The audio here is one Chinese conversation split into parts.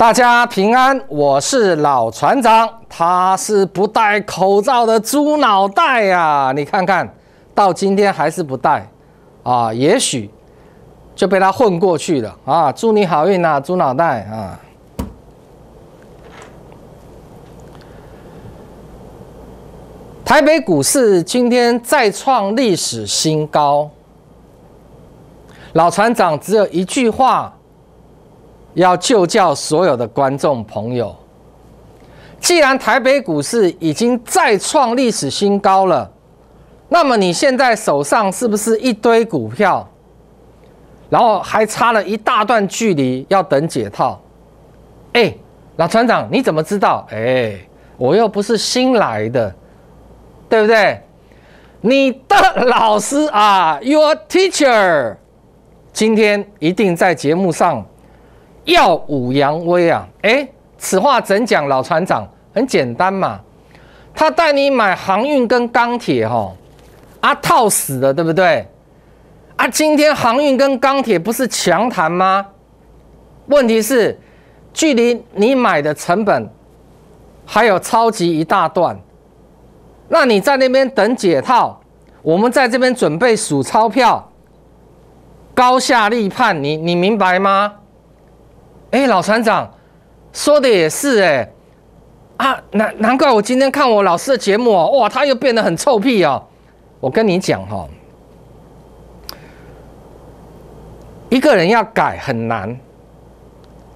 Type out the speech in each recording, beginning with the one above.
大家平安，我是老船长，他是不戴口罩的猪脑袋呀！你看看，到今天还是不戴，啊，也许就被他混过去了啊！祝你好运呐，猪脑袋啊！台北股市今天再创历史新高，老船长只有一句话。要就教所有的观众朋友，既然台北股市已经再创历史新高了，那么你现在手上是不是一堆股票？然后还差了一大段距离要等解套？哎，老船长，你怎么知道？哎，我又不是新来的，对不对？你的老师啊，your teacher，今天一定在节目上。耀武扬威啊！哎，此话怎讲？老船长，很简单嘛，他带你买航运跟钢铁，哈，啊套死了，对不对？啊，今天航运跟钢铁不是强谈吗？问题是，距离你买的成本还有超级一大段，那你在那边等解套，我们在这边准备数钞票，高下立判，你你明白吗？哎，老船长，说的也是哎，啊，难难怪我今天看我老师的节目哦，哇，他又变得很臭屁哦。我跟你讲哈，一个人要改很难，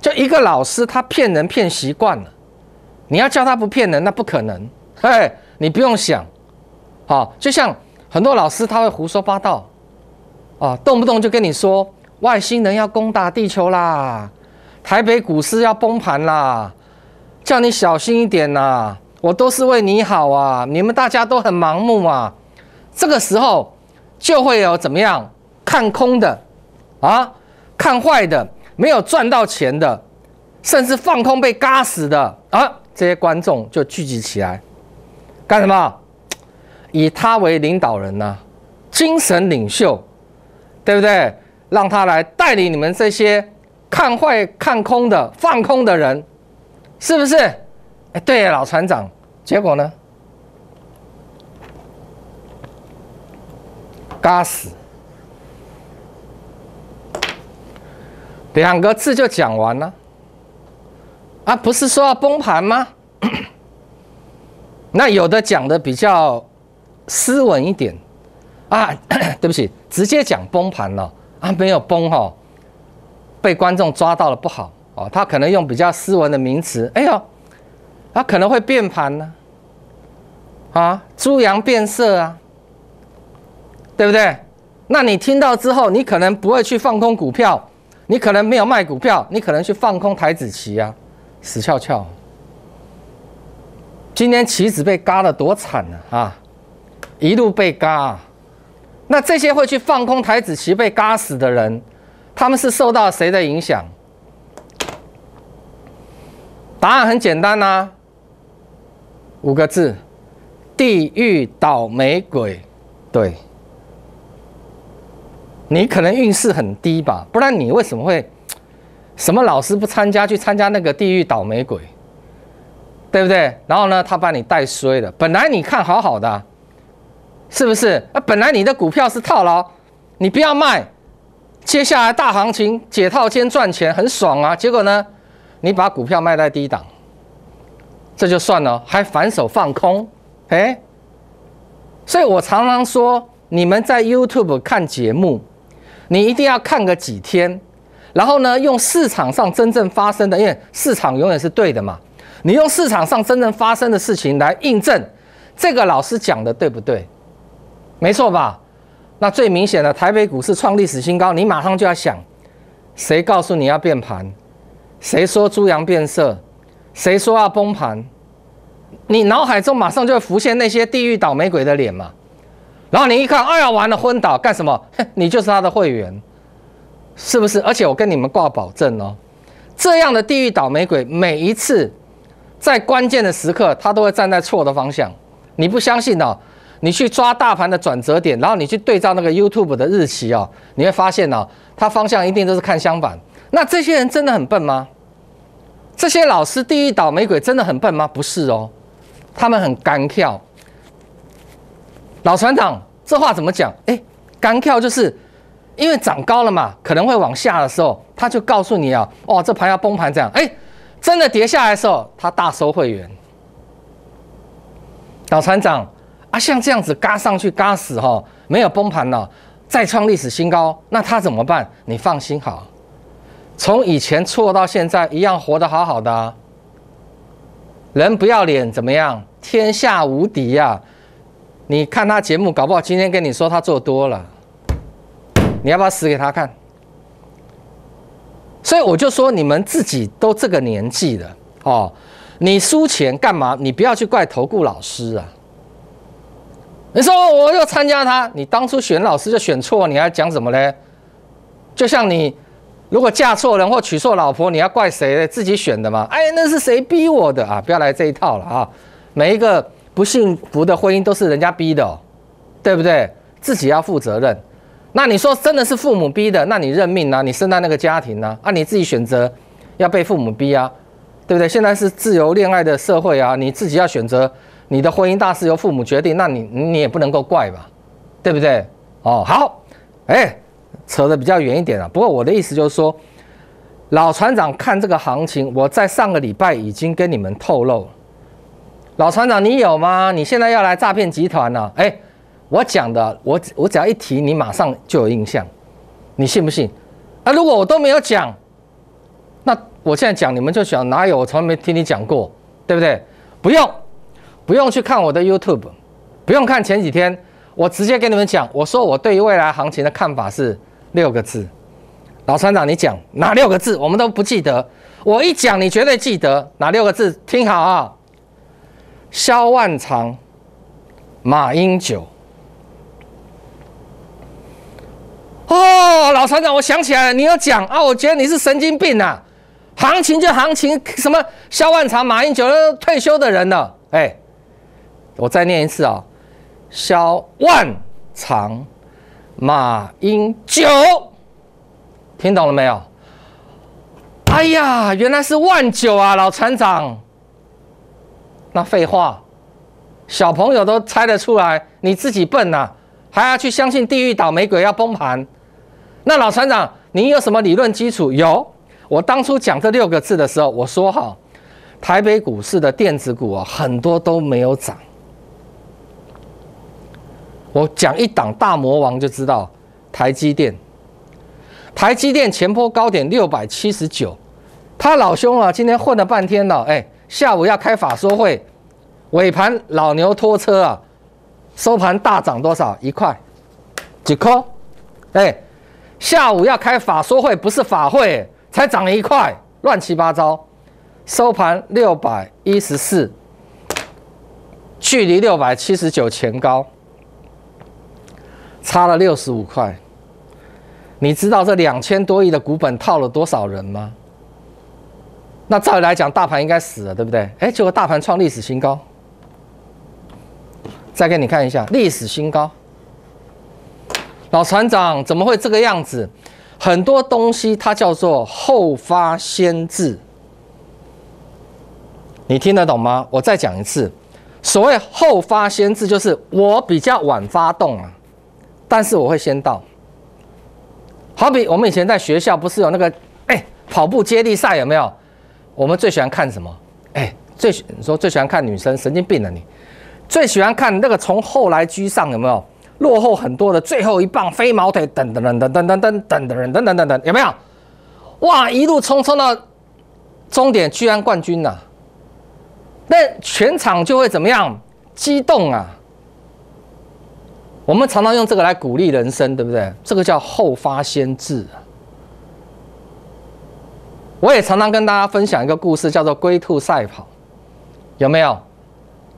就一个老师他骗人骗习惯了，你要叫他不骗人那不可能，哎，你不用想，啊，就像很多老师他会胡说八道，啊，动不动就跟你说外星人要攻打地球啦。台北股市要崩盘啦！叫你小心一点呐，我都是为你好啊！你们大家都很盲目啊，这个时候就会有怎么样看空的啊，看坏的，没有赚到钱的，甚至放空被嘎死的啊！这些观众就聚集起来干什么？以他为领导人呢，精神领袖，对不对？让他来带领你们这些。看坏、看空的、放空的人，是不是？哎，对，老船长。结果呢？嘎死。两个字就讲完了。啊，不是说要崩盘吗？那有的讲的比较斯文一点。啊，对不起，直接讲崩盘了。啊，没有崩哈。被观众抓到了不好哦，他可能用比较斯文的名词，哎呦，他可能会变盘呢，啊，猪羊变色啊，对不对？那你听到之后，你可能不会去放空股票，你可能没有卖股票，你可能去放空台子棋啊，死翘翘。今天棋子被嘎的多惨呢啊，一路被嘎，那这些会去放空台子棋被嘎死的人。他们是受到谁的影响？答案很简单呐，五个字：地狱倒霉鬼。对，你可能运势很低吧？不然你为什么会什么老师不参加去参加那个地狱倒霉鬼？对不对？然后呢，他把你带衰了。本来你看好好的，是不是？啊，本来你的股票是套牢，你不要卖。接下来大行情解套先赚钱很爽啊！结果呢，你把股票卖在低档，这就算了，还反手放空，哎。所以我常常说，你们在 YouTube 看节目，你一定要看个几天，然后呢，用市场上真正发生的，因为市场永远是对的嘛，你用市场上真正发生的事情来印证这个老师讲的对不对？没错吧？那最明显的台北股市创历史新高，你马上就要想，谁告诉你要变盘？谁说猪羊变色？谁说要崩盘？你脑海中马上就会浮现那些地狱倒霉鬼的脸嘛。然后你一看，哎呀，完了，昏倒，干什么？你就是他的会员，是不是？而且我跟你们挂保证哦，这样的地狱倒霉鬼，每一次在关键的时刻，他都会站在错的方向。你不相信哦？你去抓大盘的转折点，然后你去对照那个 YouTube 的日期哦，你会发现哦，它方向一定都是看相反。那这些人真的很笨吗？这些老师第一倒霉鬼真的很笨吗？不是哦，他们很干跳。老船长，这话怎么讲？哎，干跳就是因为涨高了嘛，可能会往下的时候，他就告诉你啊，哦，这盘要崩盘这样。哎，真的跌下来的时候，他大收会员。老船长。啊，像这样子嘎上去嘎死哈，没有崩盘了，再创历史新高，那他怎么办？你放心好，从以前错到现在一样活得好好的。人不要脸怎么样？天下无敌呀！你看他节目，搞不好今天跟你说他做多了，你要不要死给他看？所以我就说，你们自己都这个年纪了哦，你输钱干嘛？你不要去怪投顾老师啊。你说我又参加他，你当初选老师就选错，你还讲什么嘞？就像你如果嫁错人或娶错老婆，你要怪谁？嘞？自己选的嘛。哎，那是谁逼我的啊？不要来这一套了啊！每一个不幸福的婚姻都是人家逼的，哦，对不对？自己要负责任。那你说真的是父母逼的，那你认命啊？你生在那个家庭啊，啊，你自己选择要被父母逼啊，对不对？现在是自由恋爱的社会啊，你自己要选择。你的婚姻大事由父母决定，那你你也不能够怪吧，对不对？哦，好，哎，扯得比较远一点了。不过我的意思就是说，老船长看这个行情，我在上个礼拜已经跟你们透露了。老船长，你有吗？你现在要来诈骗集团呢？哎，我讲的，我我只要一提，你马上就有印象，你信不信？那如果我都没有讲，那我现在讲你们就想哪有？我从来没听你讲过，对不对？不用。不用去看我的 YouTube，不用看前几天，我直接跟你们讲。我说我对于未来行情的看法是六个字。老船长，你讲哪六个字？我们都不记得。我一讲，你绝对记得哪六个字？听好啊，肖万长、马英九。哦，老船长，我想起来了，你要讲啊？我觉得你是神经病啊！行情就行情，什么肖万长、马英九都退休的人了，哎。我再念一次啊，萧万长，马英九，听懂了没有？哎呀，原来是万九啊，老船长。那废话，小朋友都猜得出来，你自己笨呐，还要去相信地狱倒霉鬼要崩盘？那老船长，你有什么理论基础？有，我当初讲这六个字的时候，我说哈，台北股市的电子股啊，很多都没有涨。我讲一档大魔王就知道，台积电，台积电前坡高点六百七十九，他老兄啊，今天混了半天了，哎，下午要开法说会，尾盘老牛拖车啊，收盘大涨多少？一块几颗？哎，下午要开法说会不是法会，才涨一块，乱七八糟，收盘六百一十四，距离六百七十九前高。差了六十五块，你知道这两千多亿的股本套了多少人吗？那照理来讲，大盘应该死了，对不对？哎，结果大盘创历史新高。再给你看一下历史新高。老船长怎么会这个样子？很多东西它叫做后发先至，你听得懂吗？我再讲一次，所谓后发先至，就是我比较晚发动啊。但是我会先到。好比我们以前在学校不是有那个，哎，跑步接力赛有没有？我们最喜欢看什么？哎，最说最喜欢看女生，神经病了你！最喜欢看那个从后来居上有没有？落后很多的最后一棒，飞毛腿，等等等等等等等等等等等等有没有？哇，一路冲冲到终点，居然冠军了！那全场就会怎么样？激动啊！我们常常用这个来鼓励人生，对不对？这个叫后发先至我也常常跟大家分享一个故事，叫做《龟兔赛跑》，有没有？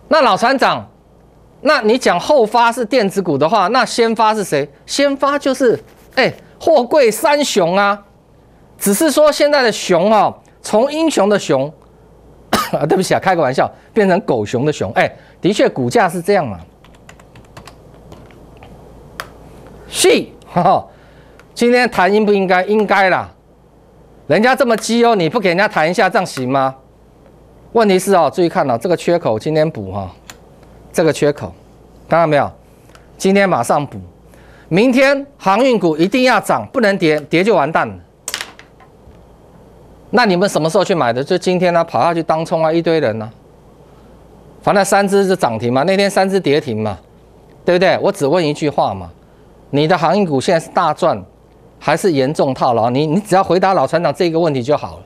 那老船长，那你讲后发是电子股的话，那先发是谁？先发就是哎，货柜三雄啊。只是说现在的熊啊，从英雄的熊啊，对不起啊，开个玩笑，变成狗熊的熊。哎，的确，股价是这样嘛。是，哈，今天谈应不应该？应该啦，人家这么急哦，你不给人家谈一下，这样行吗？问题是啊，注意看哦，这个缺口，今天补哈，这个缺口，看到没有？今天马上补，明天航运股一定要涨，不能跌，跌就完蛋了。那你们什么时候去买的？就今天呢？跑下去当冲啊，一堆人呢。反正三只就涨停嘛，那天三只跌停嘛，对不对？我只问一句话嘛。你的航运股现在是大赚，还是严重套牢？你你只要回答老船长这个问题就好了。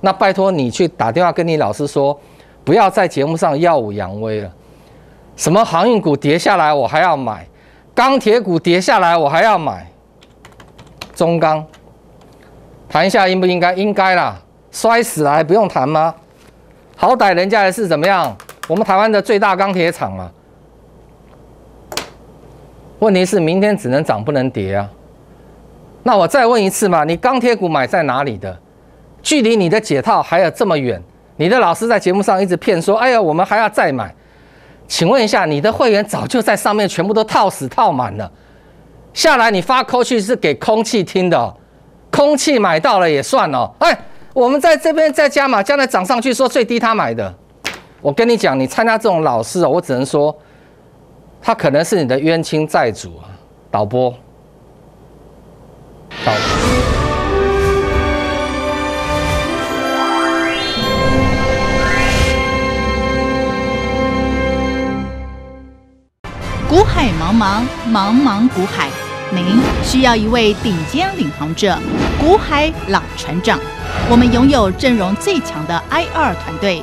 那拜托你去打电话跟你老师说，不要在节目上耀武扬威了。什么航运股跌下来我还要买，钢铁股跌下来我还要买，中钢谈一下应不应该？应该啦，摔死了还不用谈吗？好歹人家还是怎么样？我们台湾的最大钢铁厂嘛。问题是明天只能涨不能跌啊！那我再问一次嘛，你钢铁股买在哪里的？距离你的解套还有这么远？你的老师在节目上一直骗说，哎呀，我们还要再买。请问一下，你的会员早就在上面全部都套死套满了，下来你发扣去是给空气听的，空气买到了也算哦。哎，我们在这边再加嘛，将来涨上去说最低他买的。我跟你讲，你参加这种老师哦，我只能说。他可能是你的冤亲债主，导播，导播。古海茫茫，茫茫古海，您需要一位顶尖领航者，古海老船长。我们拥有阵容最强的 I 二团队。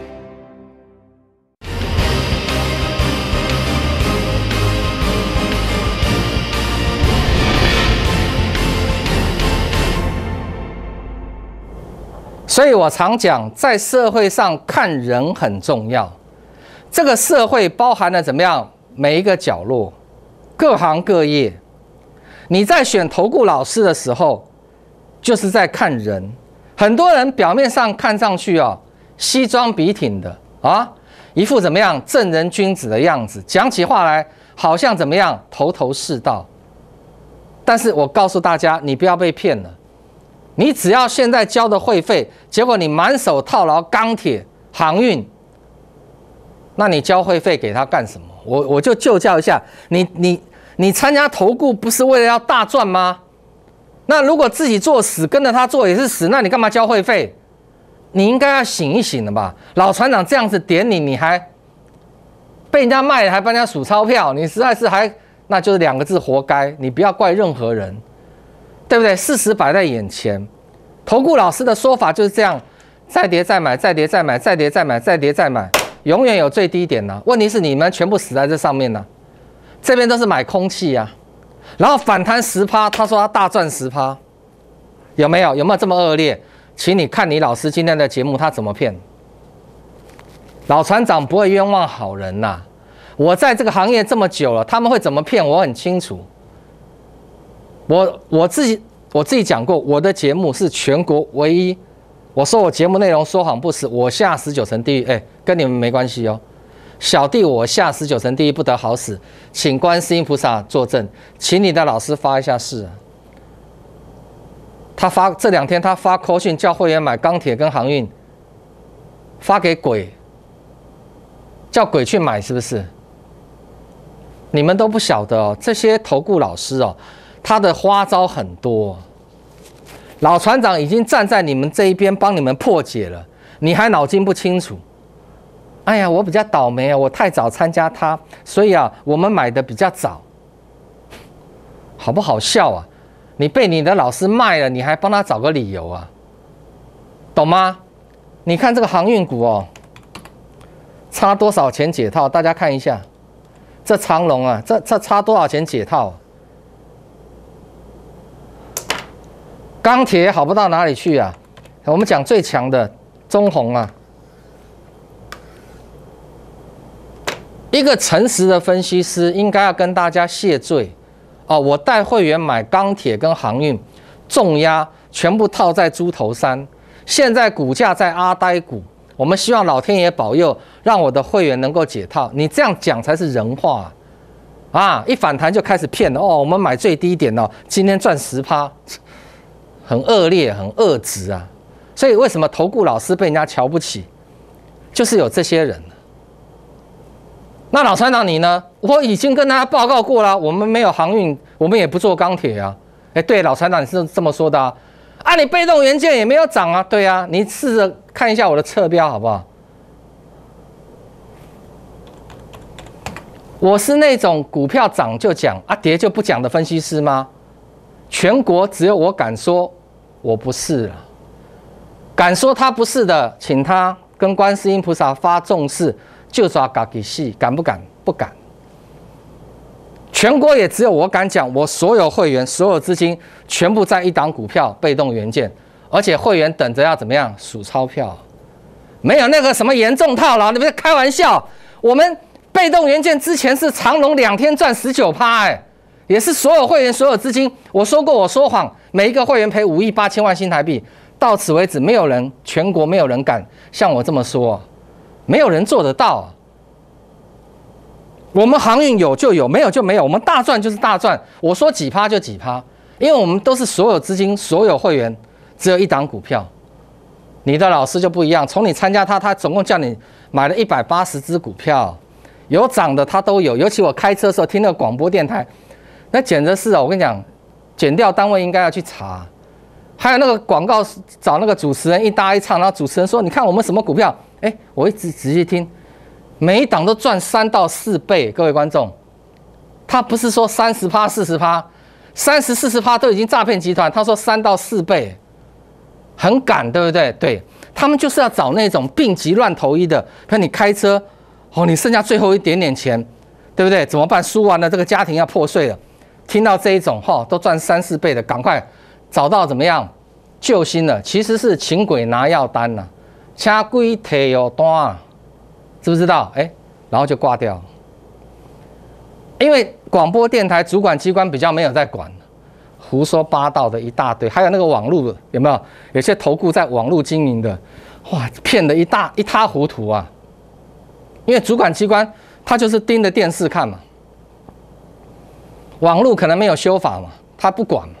所以我常讲，在社会上看人很重要。这个社会包含了怎么样，每一个角落，各行各业。你在选投顾老师的时候，就是在看人。很多人表面上看上去哦，西装笔挺的啊，一副怎么样正人君子的样子，讲起话来好像怎么样头头是道。但是我告诉大家，你不要被骗了。你只要现在交的会费，结果你满手套牢钢铁航运，那你交会费给他干什么？我我就就教一下你，你你参加投顾不是为了要大赚吗？那如果自己做死，跟着他做也是死，那你干嘛交会费？你应该要醒一醒了吧？老船长这样子点你，你还被人家卖了，还帮人家数钞票，你实在是还那就是两个字，活该！你不要怪任何人。对不对？事实摆在眼前，投顾老师的说法就是这样：再跌再买，再跌再买，再跌再买，再跌再买，永远有最低点呐。问题是你们全部死在这上面了，这边都是买空气呀。然后反弹十趴，他说他大赚十趴，有没有？有没有这么恶劣？请你看你老师今天的节目，他怎么骗？老船长不会冤枉好人呐。我在这个行业这么久了，他们会怎么骗？我很清楚。我我自己我自己讲过，我的节目是全国唯一。我说我节目内容说谎不死，我下十九层地狱，哎，跟你们没关系哦。小弟我下十九层地狱不得好死，请观世音菩萨作证，请你的老师发一下誓。他发这两天他发群叫会员买钢铁跟航运，发给鬼，叫鬼去买是不是？你们都不晓得哦，这些投顾老师哦。他的花招很多，老船长已经站在你们这一边帮你们破解了，你还脑筋不清楚？哎呀，我比较倒霉啊，我太早参加他，所以啊，我们买的比较早，好不好笑啊？你被你的老师卖了，你还帮他找个理由啊？懂吗？你看这个航运股哦，差多少钱解套？大家看一下，这长龙啊，这这差多少钱解套？钢铁好不到哪里去啊！我们讲最强的中红啊，一个诚实的分析师应该要跟大家谢罪啊！我带会员买钢铁跟航运，重压全部套在猪头山，现在股价在阿呆股，我们希望老天爷保佑，让我的会员能够解套。你这样讲才是人话啊！一反弹就开始骗了哦！我们买最低点哦，今天赚十趴。很恶劣，很恶质啊！所以为什么投顾老师被人家瞧不起，就是有这些人。那老船长你呢？我已经跟大家报告过了，我们没有航运，我们也不做钢铁啊。哎，对，老船长你是这么说的啊？啊，你被动元件也没有涨啊？对啊，你试着看一下我的侧标好不好？我是那种股票涨就讲，啊跌就不讲的分析师吗？全国只有我敢说。我不是了，敢说他不是的，请他跟观世音菩萨发重誓，就抓嘎给戏，敢不敢？不敢。全国也只有我敢讲，我所有会员所有资金全部在一档股票被动元件，而且会员等着要怎么样数钞票？没有那个什么严重套牢，你们开玩笑。我们被动元件之前是长龙两天赚十九趴，哎，也是所有会员所有资金。我说过，我说谎。每一个会员赔五亿八千万新台币，到此为止，没有人，全国没有人敢像我这么说，没有人做得到。我们航运有就有，没有就没有，我们大赚就是大赚，我说几趴就几趴，因为我们都是所有资金，所有会员只有一档股票。你的老师就不一样，从你参加他，他总共叫你买了一百八十只股票，有涨的他都有，尤其我开车的时候听那个广播电台，那简直是啊，我跟你讲。减掉单位应该要去查，还有那个广告找那个主持人一搭一唱，然后主持人说：“你看我们什么股票？”哎，我一直仔细听，每一档都赚三到四倍。各位观众，他不是说三十趴、四十趴，三十、四十趴都已经诈骗集团。他说三到四倍，很敢，对不对？对他们就是要找那种病急乱投医的。那你开车，哦，你剩下最后一点点钱，对不对？怎么办？输完了，这个家庭要破碎了。听到这一种哈，都赚三四倍的，赶快找到怎么样救星了？其实是请鬼拿药单呐，掐提药单、啊，知不知道？哎，然后就挂掉。因为广播电台主管机关比较没有在管，胡说八道的一大堆。还有那个网络有没有？有些投顾在网络经营的，哇，骗的一大一塌糊涂啊！因为主管机关他就是盯着电视看嘛。网络可能没有修法嘛，他不管嘛，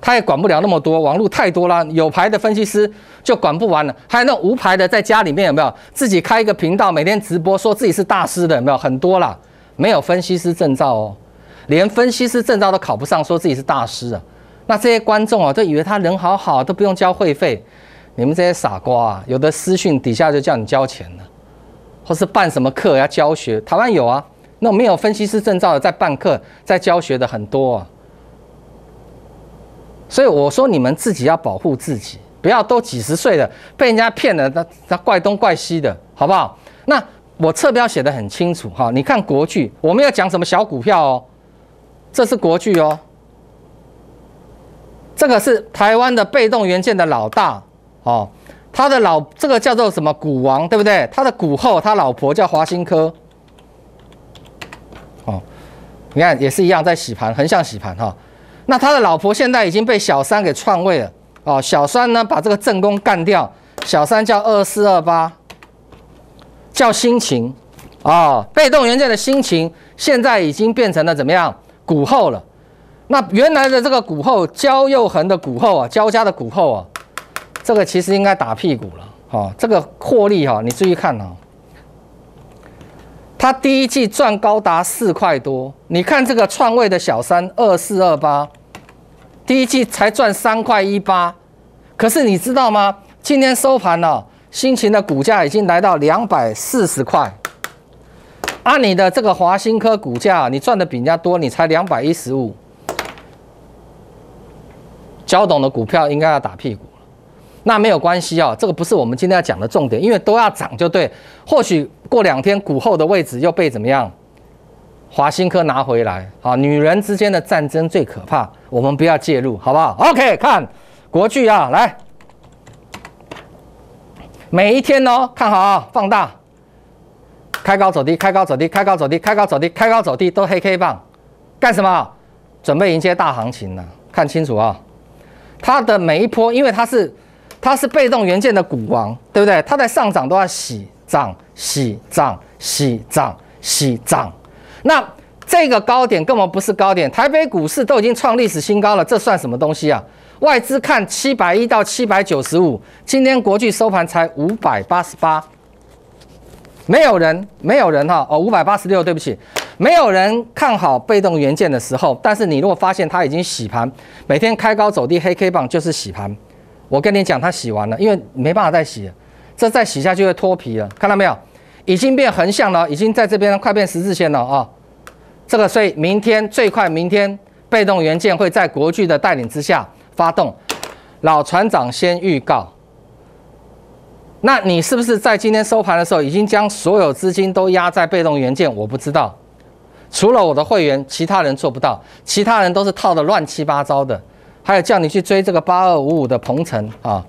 他也管不了那么多，网络太多啦。有牌的分析师就管不完了，还有那无牌的，在家里面有没有自己开一个频道，每天直播说自己是大师的？有没有很多啦？没有分析师证照哦，连分析师证照都考不上，说自己是大师啊？那这些观众啊，都以为他人好好，都不用交会费。你们这些傻瓜啊，有的私讯底下就叫你交钱了，或是办什么课要教学，台湾有啊。那没有分析师证照的在办课、在教学的很多，啊。所以我说你们自己要保护自己，不要都几十岁了，被人家骗了，那那怪东怪西的，好不好？那我侧标写的很清楚哈，你看国巨，我们要讲什么小股票哦，这是国巨哦，这个是台湾的被动元件的老大哦，他的老这个叫做什么股王，对不对？他的股后，他老婆叫华新科。你看，也是一样在洗盘，横向洗盘哈。那他的老婆现在已经被小三给篡位了哦。小三呢，把这个正宫干掉。小三叫二四二八，叫心情啊。被动元件的心情现在已经变成了怎么样股后了？那原来的这个股后焦又恒的股后啊，焦家的股后啊，这个其实应该打屁股了哈。这个获利哈，你注意看啊。他第一季赚高达四块多，你看这个创位的小三二四二八，第一季才赚三块一八，可是你知道吗？今天收盘了，新秦的股价已经来到两百四十块，按你的这个华新科股价，你赚的比人家多，你才两百一十五，交懂的股票应该要打屁股。那没有关系哦，这个不是我们今天要讲的重点，因为都要涨就对。或许过两天股后的位置又被怎么样？华新科拿回来，好，女人之间的战争最可怕，我们不要介入，好不好？OK，看国巨啊，来，每一天哦，看好啊，放大，开高走低，开高走低，开高走低，开高走低，开高走低，都黑 K 棒，干什么？准备迎接大行情呢？看清楚啊，它的每一波，因为它是。它是被动元件的股王，对不对？它在上涨都要洗涨、洗涨、洗涨、洗涨。那这个高点根本不是高点，台北股市都已经创历史新高了，这算什么东西啊？外资看七百一到七百九十五，今天国际收盘才五百八十八，没有人，没有人哈，哦，五百八十六，对不起，没有人看好被动元件的时候，但是你如果发现它已经洗盘，每天开高走低，黑 K 棒就是洗盘。我跟你讲，它洗完了，因为没办法再洗了，这再洗下去会脱皮了。看到没有，已经变横向了，已经在这边快变十字线了啊！这个所以明天最快，明天被动元件会在国巨的带领之下发动。老船长先预告，那你是不是在今天收盘的时候已经将所有资金都压在被动元件？我不知道，除了我的会员，其他人做不到，其他人都是套的乱七八糟的。还有叫你去追这个八二五五的鹏程啊！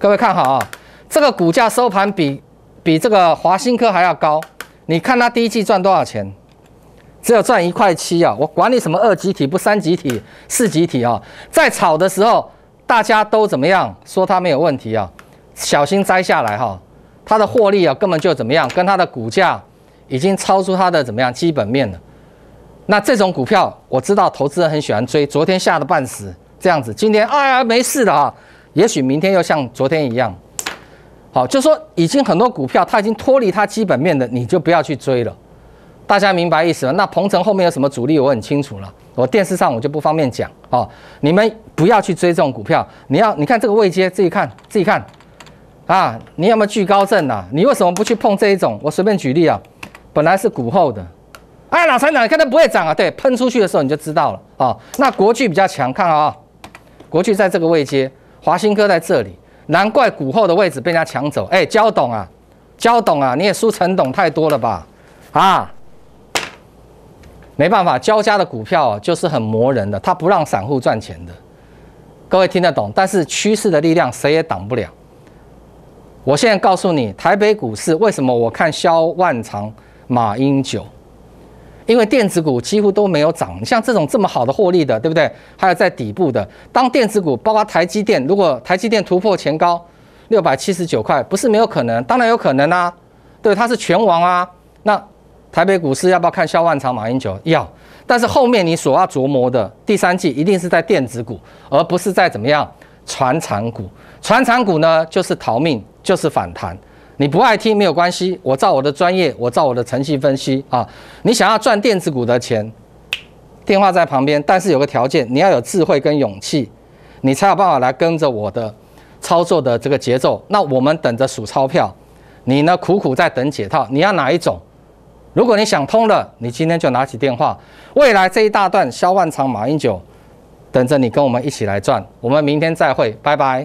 各位看好啊，这个股价收盘比比这个华新科还要高。你看它第一季赚多少钱？只有赚一块七啊！我管你什么二级体不三级体、四级体啊，在炒的时候大家都怎么样？说它没有问题啊，小心摘下来哈。它的获利啊根本就怎么样？跟它的股价已经超出它的怎么样基本面了。那这种股票我知道，投资人很喜欢追，昨天吓得半死。这样子，今天哎呀，没事的啊，也许明天又像昨天一样。好，就说已经很多股票，它已经脱离它基本面的，你就不要去追了。大家明白意思吗？那鹏城后面有什么阻力，我很清楚了。我电视上我就不方便讲哦。你们不要去追这种股票，你要你看这个未接，自己看自己看啊。你有没有惧高症啊？你为什么不去碰这一种？我随便举例啊，本来是股后的，哎，老三长，你看它不会涨啊。对，喷出去的时候你就知道了啊。那国巨比较强，看啊。国巨在这个位阶，华新科在这里，难怪股后的位置被人家抢走。哎，焦董啊，焦董啊，你也输陈董太多了吧？啊，没办法，焦家的股票就是很磨人的，他不让散户赚钱的。各位听得懂？但是趋势的力量谁也挡不了。我现在告诉你，台北股市为什么？我看萧万长、马英九。因为电子股几乎都没有涨，像这种这么好的获利的，对不对？还有在底部的，当电子股，包括台积电，如果台积电突破前高六百七十九块，不是没有可能，当然有可能啊。对，它是拳王啊。那台北股市要不要看萧万长、马英九？要。但是后面你所要琢磨的第三季，一定是在电子股，而不是在怎么样？传产股，传产股呢，就是逃命，就是反弹。你不爱听没有关系，我照我的专业，我照我的程序分析啊。你想要赚电子股的钱，电话在旁边，但是有个条件，你要有智慧跟勇气，你才有办法来跟着我的操作的这个节奏。那我们等着数钞票，你呢苦苦在等解套，你要哪一种？如果你想通了，你今天就拿起电话。未来这一大段，萧万长、马英九等着你跟我们一起来赚。我们明天再会，拜拜。